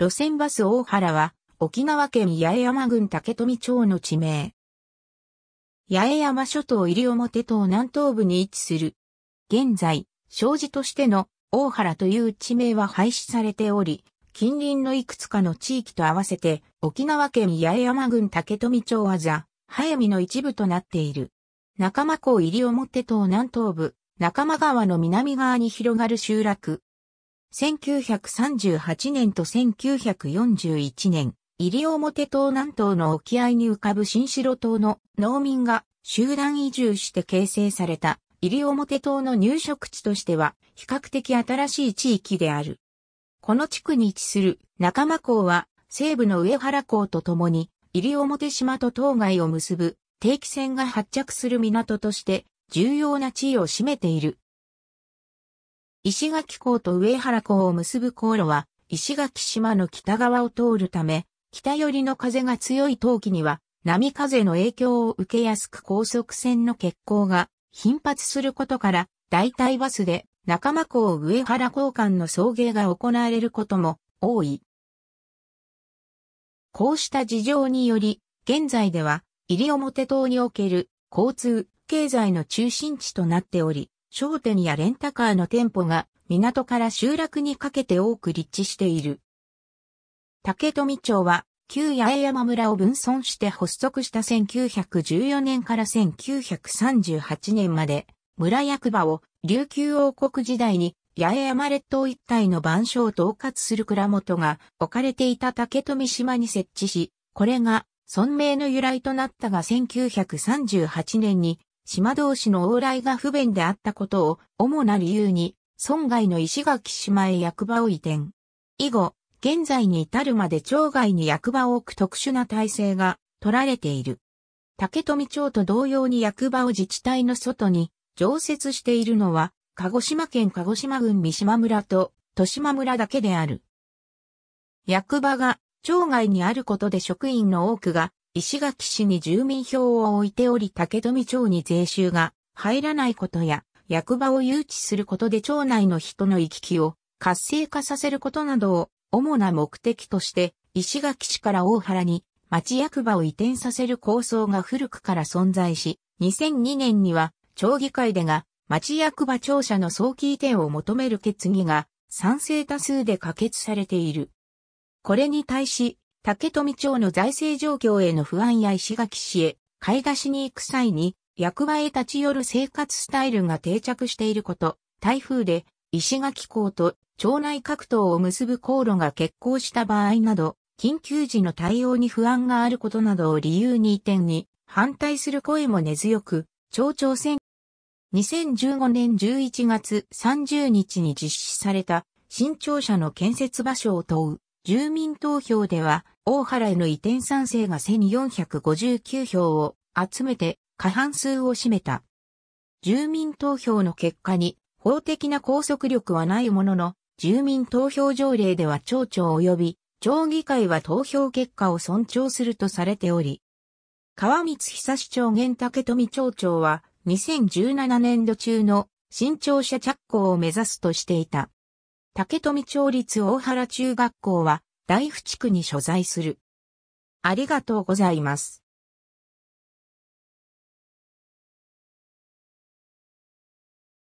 路線バス大原は、沖縄県八重山郡竹富町の地名。八重山諸島入表島南東部に位置する。現在、障子としての大原という地名は廃止されており、近隣のいくつかの地域と合わせて、沖縄県八重山郡竹富町はザ、早見の一部となっている。仲間港入表島南東部、仲間川の南側に広がる集落、1938年と1941年、西表島南東の沖合に浮かぶ新城島の農民が集団移住して形成された西表島の入植地としては比較的新しい地域である。この地区に位置する仲間港は西部の上原港とともに西表島と島外を結ぶ定期船が発着する港として重要な地位を占めている。石垣港と上原港を結ぶ航路は、石垣島の北側を通るため、北寄りの風が強い冬季には、波風の影響を受けやすく高速船の欠航が頻発することから、代替バスで仲間港上原港間の送迎が行われることも多い。こうした事情により、現在では、西表島における交通、経済の中心地となっており、商店やレンタカーの店舗が港から集落にかけて多く立地している。竹富町は旧八重山村を分村して発足した1914年から1938年まで村役場を琉球王国時代に八重山列島一帯の番所を統括する蔵元が置かれていた竹富島に設置し、これが村名の由来となったが1938年に島同士の往来が不便であったことを主な理由に、村外の石垣島へ役場を移転。以後、現在に至るまで町外に役場を置く特殊な体制が取られている。竹富町と同様に役場を自治体の外に常設しているのは、鹿児島県鹿児島郡三島村と豊島村だけである。役場が町外にあることで職員の多くが石垣市に住民票を置いており竹富町に税収が入らないことや、役場を誘致することで町内の人の行き来を活性化させることなどを主な目的として、石垣市から大原に町役場を移転させる構想が古くから存在し、2002年には町議会でが町役場庁舎の早期移転を求める決議が賛成多数で可決されている。これに対し、竹富町の財政状況への不安や石垣市へ買い出しに行く際に役場へ立ち寄る生活スタイルが定着していること、台風で石垣港と町内各島を結ぶ航路が欠航した場合など、緊急時の対応に不安があることなどを理由に移転に反対する声も根強く、町長選2015年11月30日に実施された新庁舎の建設場所を問う住民投票では、大原への移転賛成が1459票を集めて過半数を占めた。住民投票の結果に法的な拘束力はないものの、住民投票条例では町長及び町議会は投票結果を尊重するとされており、川光久市長玄竹富町長は2017年度中の新庁舎着工を目指すとしていた。竹富町立大原中学校は、大府地区に所在する。ありがとうございます。